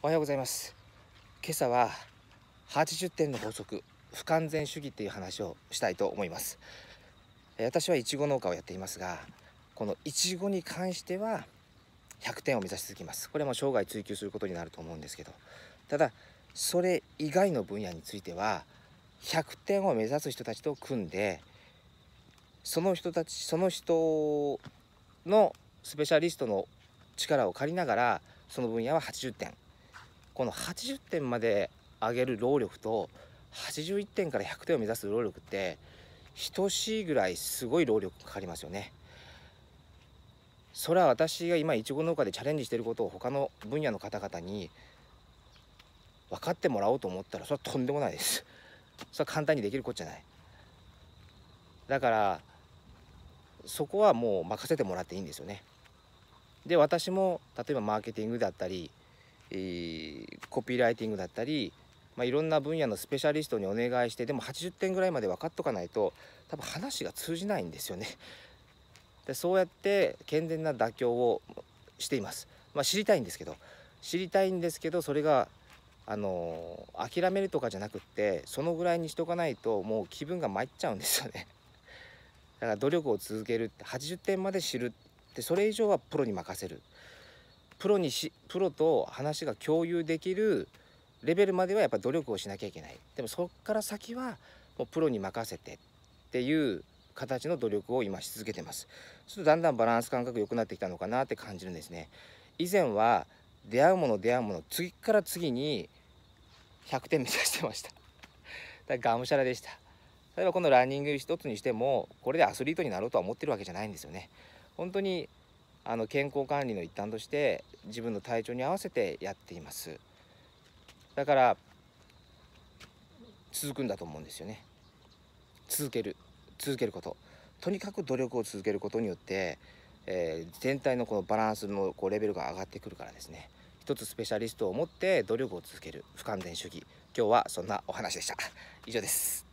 おはようございます今朝は80点の法則不完全主義っていう話をしたいと思います私はいちご農家をやっていますがこのいちごに関しては100点を目指し続けますこれも生涯追求することになると思うんですけどただそれ以外の分野については100点を目指す人たちと組んでその人たちその人のスペシャリストの力を借りながらその分野は80点この80点まで上げる労力と81点から100点を目指す労力って等しいぐらいすごい労力かかりますよね。それは私が今いちご農家でチャレンジしてることを他の分野の方々に分かってもらおうと思ったらそれはとんでもないです。それは簡単にできることじゃない。だからそこはもう任せてもらっていいんですよね。で私も例えばマーケティングだったりえー、コピーライティングだったり、まあ、いろんな分野のスペシャリストにお願いしてでも80点ぐらいまで分かっとかないと多分話が通じないんですよね。でそうやって健全な妥協をしています。まあ、知りたいんですけど知りたいんですけどそれがあの諦めるとかじゃなくってそのぐらいにしとかないともう気分が参っちゃうんですよね。だから努力を続けるって80点まで知るってそれ以上はプロに任せる。プロにしプロと話が共有できるレベルまではやっぱ努力をしなきゃいけないでもそこから先はもうプロに任せてっていう形の努力を今し続けてますちょっとだんだんバランス感覚良くなってきたのかなって感じるんですね以前は出会うもの出会うもの次から次に100点目指してましただからがむしゃらでした例えばこのランニング一つにしてもこれでアスリートになろうとは思ってるわけじゃないんですよね本当にあの健康管理の一環として自分の体調に合わせてやっていますだから続くんだと思うんですよね続ける続けることとにかく努力を続けることによって、えー、全体のこのバランスのこうレベルが上がってくるからですね一つスペシャリストを持って努力を続ける不完全主義今日はそんなお話でした以上です